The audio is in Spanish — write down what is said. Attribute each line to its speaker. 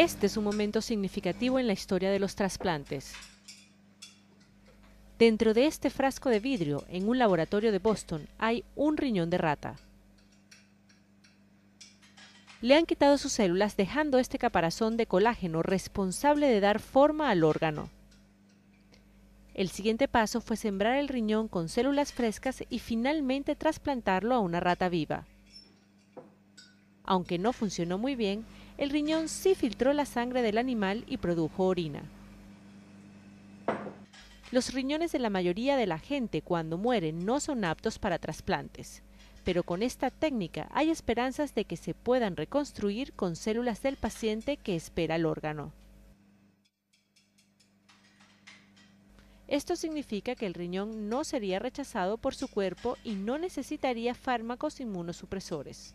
Speaker 1: Este es un momento significativo en la historia de los trasplantes. Dentro de este frasco de vidrio, en un laboratorio de Boston, hay un riñón de rata. Le han quitado sus células dejando este caparazón de colágeno responsable de dar forma al órgano. El siguiente paso fue sembrar el riñón con células frescas y finalmente trasplantarlo a una rata viva. Aunque no funcionó muy bien, el riñón sí filtró la sangre del animal y produjo orina. Los riñones de la mayoría de la gente cuando mueren no son aptos para trasplantes, pero con esta técnica hay esperanzas de que se puedan reconstruir con células del paciente que espera el órgano. Esto significa que el riñón no sería rechazado por su cuerpo y no necesitaría fármacos inmunosupresores.